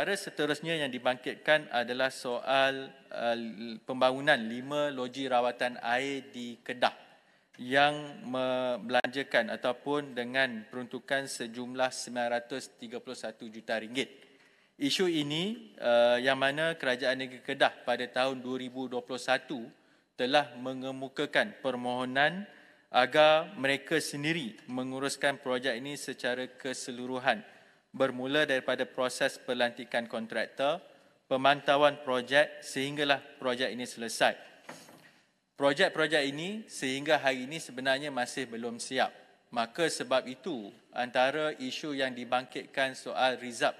perkara seterusnya yang dibangkitkan adalah soal eh, pembangunan lima loji rawatan air di Kedah yang membelanjakan ataupun dengan peruntukan sejumlah 931 juta ringgit. Isu ini eh, yang mana Kerajaan Negeri Kedah pada tahun 2021 telah mengemukakan permohonan agar mereka sendiri menguruskan projek ini secara keseluruhan bermula daripada proses pelantikan kontraktor, pemantauan projek sehinggalah projek ini selesai. Projek-projek ini sehingga hari ini sebenarnya masih belum siap. Maka sebab itu antara isu yang dibangkitkan soal rizab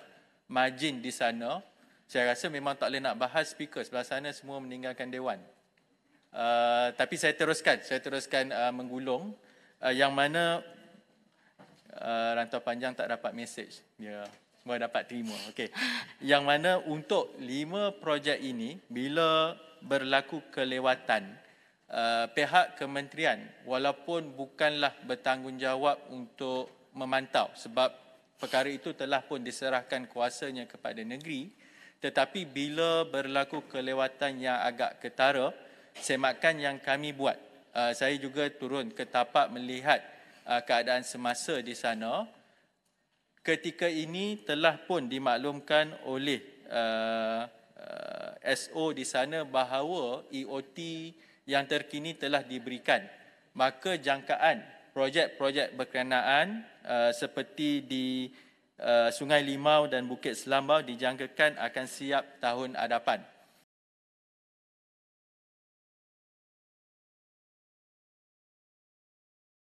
margin di sana, saya rasa memang tak boleh nak bahas speaker sebelah sana semua meninggalkan Dewan. Uh, tapi saya teruskan, saya teruskan uh, menggulung uh, yang mana Eh, rantau panjang tak dapat message. dia yeah. semua dapat terima. Okey. Yang mana untuk lima projek ini bila berlaku kelewatan uh, pihak kementerian walaupun bukanlah bertanggungjawab untuk memantau sebab perkara itu telah pun diserahkan kuasanya kepada negeri tetapi bila berlaku kelewatan yang agak ketara semakan yang kami buat uh, saya juga turun ke tapak melihat Uh, keadaan semasa di sana ketika ini telah pun dimaklumkan oleh uh, uh, SO di sana bahawa EOT yang terkini telah diberikan maka jangkaan projek-projek berkenaan uh, seperti di uh, Sungai Limau dan Bukit Selambau dijangkakan akan siap tahun hadapan.